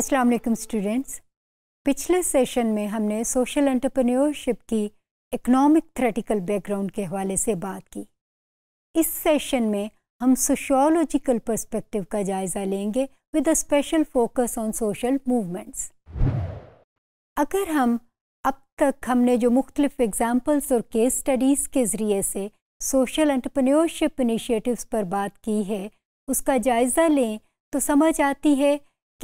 अस्सलाम वालेकुम स्टूडेंट्स पिछले सेशन में हमने सोशल एंटरप्रेन्योरशिप की इकोनॉमिक थ्रेटिकल बैकग्राउंड के हवाले से बात की इस सेशन में हम सोशियोलॉजिकल पर्सपेक्टिव का जायज़ा लेंगे with a special focus on social movements अगर हम अब तक हमने जो मुख्तलिफ एग्जांपल्स और केस स्टडीज़ के ज़रिए से सोशल एंटरप्रेन्योरशिप इनिशिएटिव्स पर बात की है उसका जायज़ा लें तो समझ आती है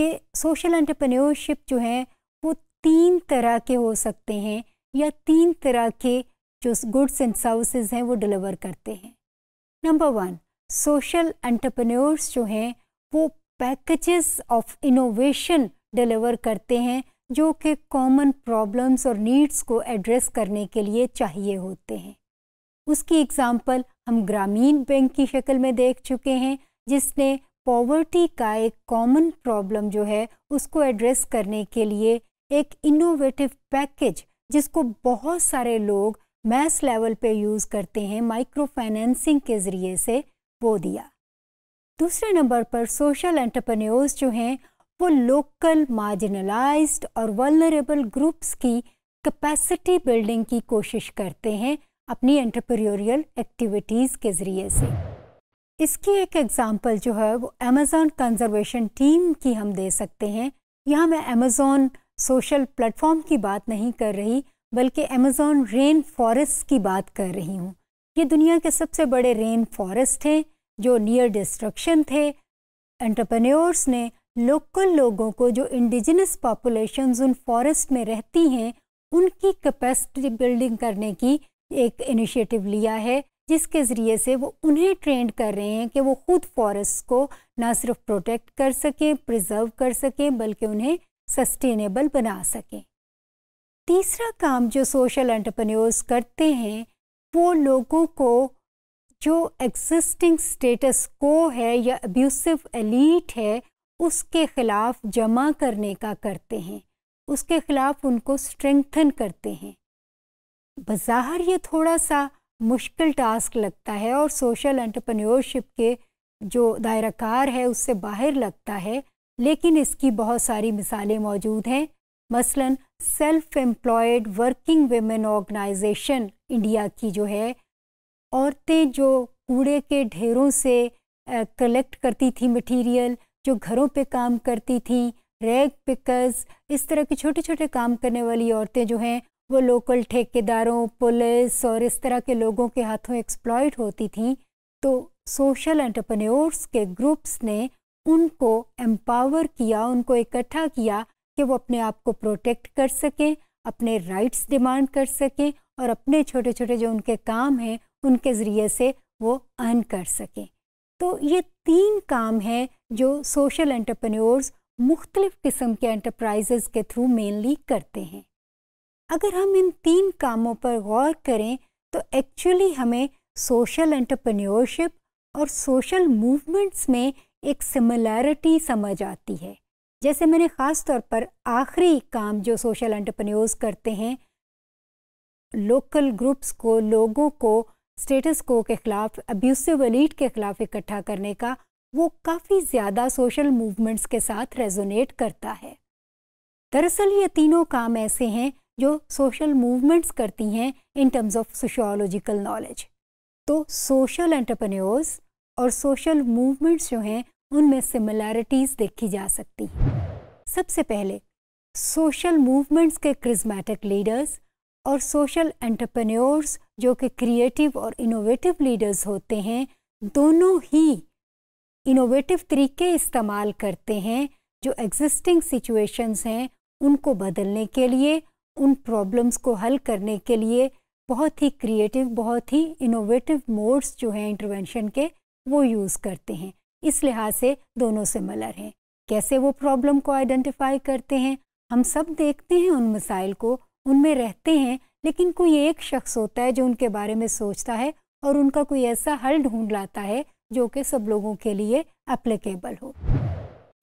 कि सोशल एंटरप्रेन्योरशिप जो है वो तीन तरह के हो सकते हैं या तीन तरह के जो गुड्स एंड सर्विसेज हैं वो डिलीवर करते हैं नंबर वन सोशल एंटरप्रेन्योर्स जो हैं वो पैकेजेस ऑफ इनोवेशन डिलीवर करते हैं जो कि कॉमन प्रॉब्लम्स और नीड्स को एड्रेस करने के लिए चाहिए होते हैं उसकी एग्ज़ाम्पल हम ग्रामीण बैंक की शक्ल में देख चुके हैं जिसने पॉवर्टी का एक कॉमन प्रॉब्लम जो है उसको एड्रेस करने के लिए एक इनोवेटिव पैकेज जिसको बहुत सारे लोग मैस लेवल पे यूज़ करते हैं माइक्रो फाइनेंसिंग के ज़रिए से वो दिया दूसरे नंबर पर सोशल एंटरप्रेन्योर्स जो हैं वो लोकल मार्जिनलाइज्ड और वलरेबल ग्रुप्स की कैपेसिटी बिल्डिंग की कोशिश करते हैं अपनी एंटरप्रेन्योरियल एक्टिविटीज़ के ज़रिए से इसकी एक एग्ज़ाम्पल जो है वो अमेजोन कंजर्वेशन टीम की हम दे सकते हैं यहाँ मैं अमेजोन सोशल प्लेटफॉर्म की बात नहीं कर रही बल्कि अमेजोन रेन फॉरेस्ट की बात कर रही हूँ ये दुनिया के सबसे बड़े रेन फॉरेस्ट हैं जो नियर डिस्ट्रक्शन थे एंटरप्रेन्योर्स ने लोकल लोगों को जो इंडिजिनस पॉपुलेशन उन फॉरेस्ट में रहती हैं उनकी कैपेसिटी बिल्डिंग करने की एक इनिशिएटिव लिया है जिसके ज़रिए से वो उन्हें ट्रेंड कर रहे हैं कि वो खुद फॉरेस्ट को ना सिर्फ प्रोटेक्ट कर सकें प्रिजर्व कर सकें बल्कि उन्हें सस्टेनेबल बना सकें तीसरा काम जो सोशल एंटरप्रेन्योर्स करते हैं वो लोगों को जो एग्जिस्टिंग स्टेटस को है या अब्यूसिव एलीट है उसके ख़िलाफ़ जमा करने का करते हैं उसके ख़िलाफ़ उनको स्ट्रेंथन करते हैं बाहर ये थोड़ा सा मुश्किल टास्क लगता है और सोशल एंटरप्रेन्योरशिप के जो दायराकार है उससे बाहर लगता है लेकिन इसकी बहुत सारी मिसालें मौजूद हैं मसलन self employed working women organisation India की जो है औरतें जो कूड़े के ढेरों से कलेक्ट करती थी मटेरियल जो घरों पे काम करती थी रैग पिकर्स इस तरह के छोटे छोटे काम करने वाली औरतें जो हैं वो लोकल ठेकेदारों पुलिस और इस तरह के लोगों के हाथों एक्सप्लॉयट होती थी तो सोशल एंटरप्रेन्योर्स के ग्रुप्स ने उनको एम्पावर किया उनको इकट्ठा किया कि वो अपने आप को प्रोटेक्ट कर सकें अपने राइट्स डिमांड कर सकें और अपने छोटे छोटे जो उनके काम हैं उनके ज़रिए से वो अर्न कर सकें तो ये तीन काम हैं जो सोशल एंटरप्रेन्योर्स मुख्तलिफ़ किस्म के एंटरप्राइज़ के थ्रू मेनली करते हैं अगर हम इन तीन कामों पर गौर करें तो एक्चुअली हमें सोशल एंटरप्रेन्योरशिप और सोशल मूवमेंट्स में एक सिमिलैरिटी समझ आती है जैसे मैंने ख़ास तौर पर आखिरी काम जो सोशल एंटरप्रेन्योर्स करते हैं लोकल ग्रुप्स को लोगों को स्टेटस को के ख़िलाफ़ अब्यूसिव एलीट के ख़िलाफ़ इकट्ठा करने का वो काफ़ी ज़्यादा सोशल मूवमेंट्स के साथ रेजोनेट करता है दरअसल ये तीनों काम ऐसे हैं जो सोशल मूवमेंट्स करती हैं in terms of sociological knowledge तो सोशल एंटरप्रेन्योर्स और सोशल मूवमेंट्स जो हैं उनमें सिमिलैरिटीज़ देखी जा सकती हैं सबसे पहले सोशल मूवमेंट्स के क्रिजमेटिक लीडर्स और सोशल एंटरप्रेन्योर्स जो कि क्रिएटिव और इनोवेटिव लीडर्स होते हैं दोनों ही इनोवेटिव तरीके इस्तेमाल करते हैं जो एग्जिस्टिंग सिचुएशंस हैं उनको बदलने के लिए उन प्रॉब्लम्स को हल करने के लिए बहुत ही क्रिएटिव बहुत ही इनोवेटिव मोड्स जो हैं इंटरवेंशन के वो यूज़ करते हैं इस लिहाज से दोनों सिमिलर हैं कैसे वो प्रॉब्लम को आइडेंटिफाई करते हैं हम सब देखते हैं उन मसाइल को उनमें रहते हैं लेकिन कोई एक शख्स होता है जो उनके बारे में सोचता है और उनका कोई ऐसा हल ढूंढ लाता है जो कि सब लोगों के लिए अप्लीकेबल हो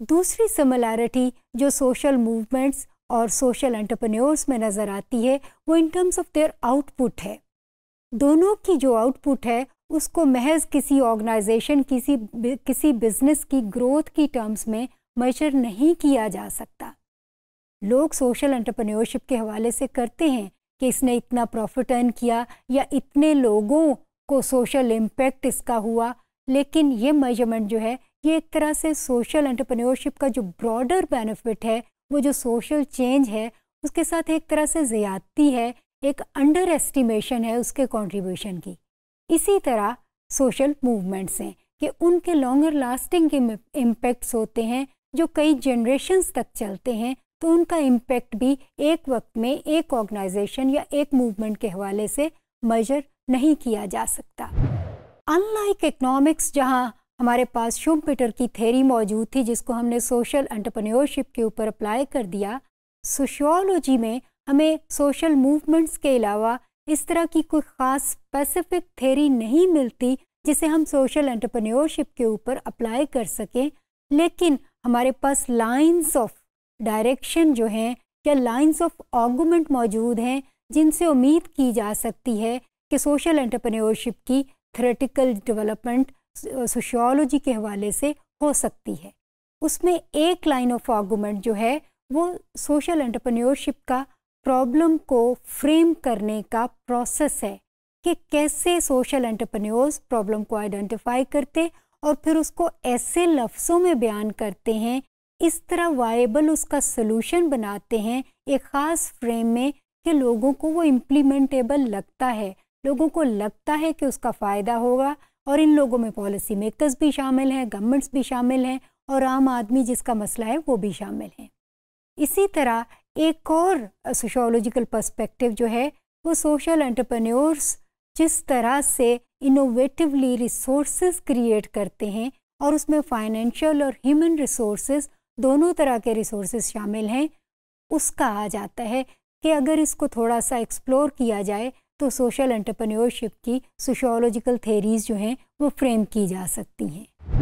दूसरी सिमिलैरिटी जो सोशल मूवमेंट्स और सोशल एंटरप्रेन्योर्स में नज़र आती है वो in terms of their output है दोनों की जो आउटपुट है उसको महज किसी ऑर्गेनाइजेशन किसी किसी बिजनेस की ग्रोथ की टर्म्स में मेजर नहीं किया जा सकता लोग सोशल एंटरप्रेन्योरशिप के हवाले से करते हैं कि इसने इतना प्रॉफिट अर्न किया या इतने लोगों को सोशल इम्पेक्ट इसका हुआ लेकिन ये मेजरमेंट जो है ये एक तरह से सोशल एंटरप्रेन्योरशिप का जो ब्रॉडर बेनिफिट है वो जो सोशल चेंज है उसके साथ एक तरह से ज़्यादती है एक अंडर एस्टिमेशन है उसके कॉन्ट्रीब्यूशन की इसी तरह सोशल मूवमेंट्स हैं कि उनके लॉन्गर लास्टिंग के इम्पेक्ट्स होते हैं जो कई जनरेशन्स तक चलते हैं तो उनका इम्पेक्ट भी एक वक्त में एक ऑर्गेनाइजेशन या एक मूवमेंट के हवाले से मेजर नहीं किया जा सकता अनलाइक इकोनॉमिक्स जहाँ हमारे पास पीटर की थेरी मौजूद थी जिसको हमने सोशल एंटरप्रेन्योरशिप के ऊपर अप्लाई कर दिया सोशोलॉजी में हमें सोशल मूवमेंट्स के अलावा इस तरह की कोई ख़ास स्पेसिफिक थेरी नहीं मिलती जिसे हम सोशल एंटरप्रेन्योरशिप के ऊपर अप्लाई कर सकें लेकिन हमारे पास लाइंस ऑफ डायरेक्शन जो हैं या लाइंस ऑफ आर्गूमेंट मौजूद हैं जिनसे उम्मीद की जा सकती है कि सोशल एंटरप्रेन्योरशिप की थ्रेटिकल डेवलपमेंट सोशियोलॉजी के हवाले से हो सकती है उसमें एक लाइन ऑफ आर्गूमेंट जो है वो सोशल एंटरप्रेन्योरशिप का प्रॉब्लम को फ्रेम करने का प्रोसेस है कि कैसे सोशल एंटरप्रेन्योर्स प्रॉब्लम को आइडेंटिफाई करते और फिर उसको ऐसे लफ्ज़ों में बयान करते हैं इस तरह वायबल उसका सोलूशन बनाते हैं एक ख़ास फ्रेम में कि लोगों को वो इम्प्लीमेंटेबल लगता है लोगों को लगता है कि उसका फ़ायदा होगा और इन लोगों में पॉलिसी मेकर्स भी शामिल हैं गवर्नमेंट्स भी शामिल हैं और आम आदमी जिसका मसला है वो भी शामिल हैं इसी तरह एक और सोशोलॉजिकल पर्सपेक्टिव जो है वो सोशल एंटरप्रेन्योर्स जिस तरह से इनोवेटिवली रिसोर्स क्रिएट करते हैं और उसमें फाइनेंशियल और ह्यूमन रिसोर्स दोनों तरह के रिसोर्स शामिल हैं उसका आ जाता है कि अगर इसको थोड़ा सा एक्सप्लोर किया जाए तो सोशल एंटरप्रेन्योरशिप की सोशोलॉजिकल थेरीज जो हैं वो फ्रेम की जा सकती हैं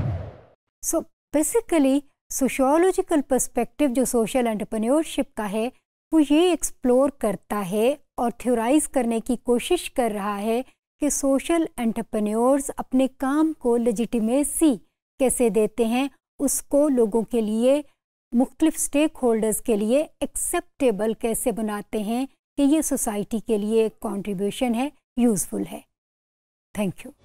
सो बेसिकली सोशोलॉजिकल पर्सपेक्टिव जो सोशल एंटरप्रेन्योरशिप का है वो ये एक्सप्लोर करता है और थ्योराइज करने की कोशिश कर रहा है कि सोशल एंटरप्रेन्योर्स अपने काम को लजिटिमेसी कैसे देते हैं उसको लोगों के लिए मुख्तलिफ स्टेक होल्डर्स के लिए एक्सेप्टेबल कैसे बनाते हैं कि ये सोसाइटी के लिए एक कॉन्ट्रीब्यूशन है यूज़फुल है थैंक यू